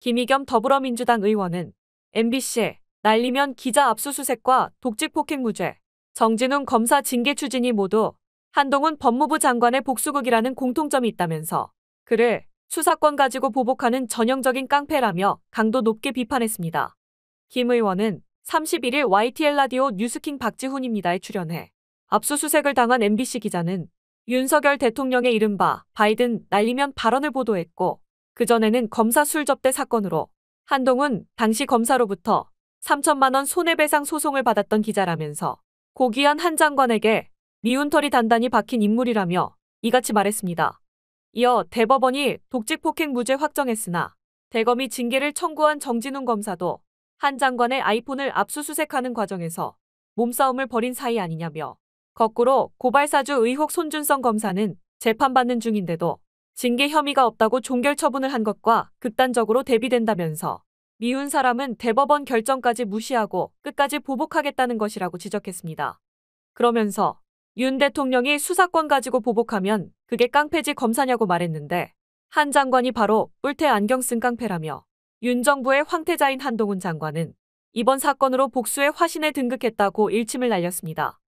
김희겸 더불어민주당 의원은 MBC 에 날리면 기자 압수수색과 독직폭행 무죄, 정진웅 검사 징계 추진이 모두 한동훈 법무부 장관의 복수극이라는 공통점이 있다면서 그를 수사권 가지고 보복하는 전형적인 깡패라며 강도 높게 비판했습니다. 김 의원은 31일 YTL 라디오 뉴스킹 박지훈입니다에 출연해 압수수색을 당한 MBC 기자는 윤석열 대통령의 이른바 바이든 날리면 발언을 보도했고 그전에는 검사 술접대 사건으로 한동훈 당시 검사로부터 3천만 원 손해배상 소송을 받았던 기자라면서 고기현 한 장관에게 미운털이 단단히 박힌 인물이라며 이같이 말했습니다. 이어 대법원이 독직폭행 무죄 확정했으나 대검이 징계를 청구한 정진웅 검사도 한 장관의 아이폰을 압수수색하는 과정에서 몸싸움을 벌인 사이 아니냐며 거꾸로 고발사주 의혹 손준성 검사는 재판받는 중인데도 징계 혐의가 없다고 종결 처분을 한 것과 극단적으로 대비된다면서 미운 사람은 대법원 결정까지 무시하고 끝까지 보복하겠다는 것이라고 지적했습니다. 그러면서 윤 대통령이 수사권 가지고 보복하면 그게 깡패지 검사냐고 말했는데 한 장관이 바로 울태 안경 쓴 깡패라며 윤 정부의 황태자인 한동훈 장관은 이번 사건으로 복수의 화신에 등극했다고 일침을 날렸습니다.